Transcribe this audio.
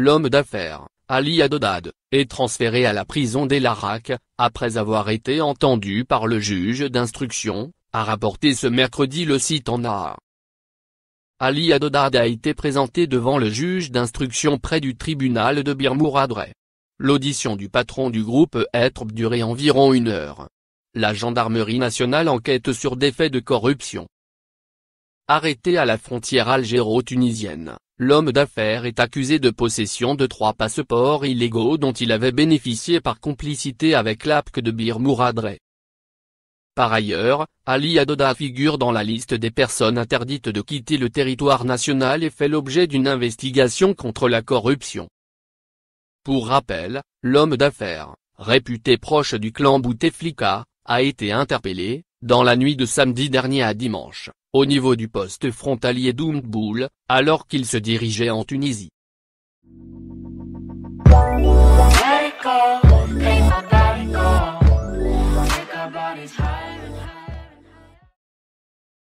l'homme d'affaires, Ali Adodad, est transféré à la prison del après avoir été entendu par le juge d'instruction, a rapporté ce mercredi le site en A. Ali Adodad a été présenté devant le juge d'instruction près du tribunal de Birmouradrey. L'audition du patron du groupe être durée environ une heure. La gendarmerie nationale enquête sur des faits de corruption. Arrêté à la frontière algéro-tunisienne, L'homme d'affaires est accusé de possession de trois passeports illégaux dont il avait bénéficié par complicité avec l'APC de Bir Mouradre. Par ailleurs, Ali Adoda figure dans la liste des personnes interdites de quitter le territoire national et fait l'objet d'une investigation contre la corruption. Pour rappel, l'homme d'affaires, réputé proche du clan Bouteflika, a été interpellé, dans la nuit de samedi dernier à dimanche, au niveau du poste frontalier d'Oumdboul, alors qu'il se dirigeait en Tunisie,